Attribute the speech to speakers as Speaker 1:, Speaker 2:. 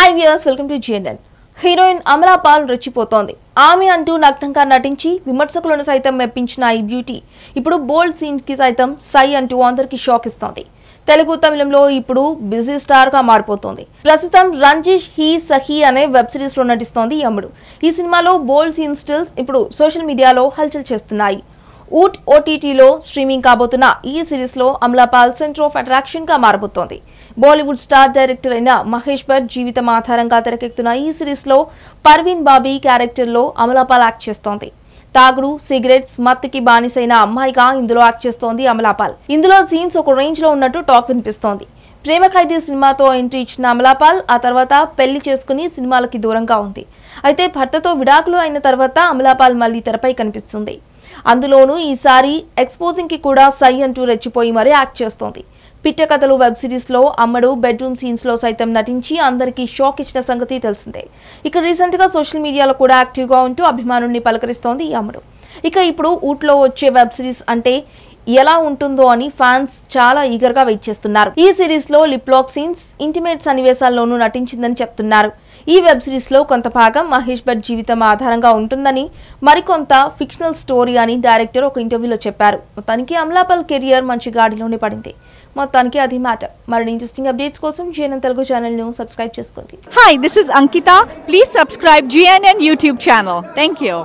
Speaker 1: hi viewers welcome to GNN heroine Amala Paul రెచ్చిపోతోంది ఆమె అంటూ నగ్నంగా నటించి విమర్శకులను సైతం మెప్పించిన ఈ బ్యూటీ ఇప్పుడు బోల్డ్ సీన్స్ కి సైతం సై అంటూ అందరికి షాక్ ఇస్తోంది తెలుగు తమిళంలో ఇప్పుడు బిజీ స్టార్ గా మారిపోతుంది ప్రస్తుతం రంజిష్ హీ సహీ అనే వెబ్ సిరీస్ లో నటిస్తోంది అమ్ముడు ఈ సినిమాలో బోల్డ్ సీన్ స్టిల్స్ ఇప్పుడు సోషల్ మీడియాలో హల్చల్ చేస్తున్నాయి ఊట్ ఓటీటీలో స్ట్రీమింగ్ కాబోతున్న ఈ సిరీస్లో అమలాపాల్ సెంటర్ ఆఫ్ అట్రాక్షన్గా మారబోతోంది బాలీవుడ్ స్టార్ డైరెక్టర్ అయిన మహేష్ భట్ జీవితం ఆధారంగా తెరకెక్కుతున్న ఈ సిరీస్లో పర్వీన్ బాబీ క్యారెక్టర్లో అమలాపాల్ యాక్ట్ చేస్తోంది తాగుడు సిగరెట్స్ మత్తుకి బానిసైన అమ్మాయిగా ఇందులో యాక్ట్ చేస్తోంది అమలాపాల్ ఇందులో సీన్స్ ఒక రేంజ్లో ఉన్నట్టు టాక్ వినిపిస్తోంది ప్రేమ ఖైదీ సినిమాతో ఎంట్రీ ఇచ్చిన అమలాపాల్ ఆ తర్వాత పెళ్లి చేసుకుని సినిమాలకి దూరంగా ఉంది అయితే భర్తతో విడాకులు అయిన తర్వాత అమలాపాల్ మళ్ళీ తెరపై కనిపిస్తుంది అందులోనూ ఈసారి ఎక్స్పోజింగ్ కి కూడా సై అంటూ రెచ్చిపోయి మరీ యాక్ట్ చేస్తోంది పిట్ట కథలు వెబ్ సిరీస్లో అమ్మడు బెడ్రూమ్ సీన్స్లో సైతం నటించి అందరికీ షాక్ ఇచ్చిన సంగతి తెలిసిందే ఇక రీసెంట్గా సోషల్ మీడియాలో కూడా యాక్టివ్గా ఉంటూ అభిమానుల్ని పలకరిస్తోంది ఈ అమ్మడు ఇక ఇప్పుడు ఊట్లో వచ్చే వెబ్ సిరీస్ అంటే ఎలా ఉంటుందో అని ఫ్యాన్స్ చాలా ఈగర్ గా వెయిట్ చేస్తున్నారు ఈ సిరీస్ లో లిప్లాక్ సీన్స్ ఇంటిమేట్ సన్నివేశాల్లోనూ నటించిందని చెప్తున్నారు ఈ వెబ్ సిరీస్లో కొంత భాగం మహేష్ భట్ జీవితం ఆధారంగా ఉంటుందని మరికొంత ఫిక్షనల్ స్టోరీ అని డైరెక్టర్ ఒక ఇంటర్వ్యూలో చెప్పారు మొత్తానికి అమలాపల్ కెరియర్ మంచి గాడిలోనే పడింది మొత్తానికి అది మాట మరిన్ని ఇంట్రెస్టింగ్ అప్డేట్స్ కోసం జిఎన్ఎన్ తెలుగు ఛానల్ను సబ్స్క్రైబ్ చేసుకోండి hi this is Ankita please subscribe GNN YouTube channel thank you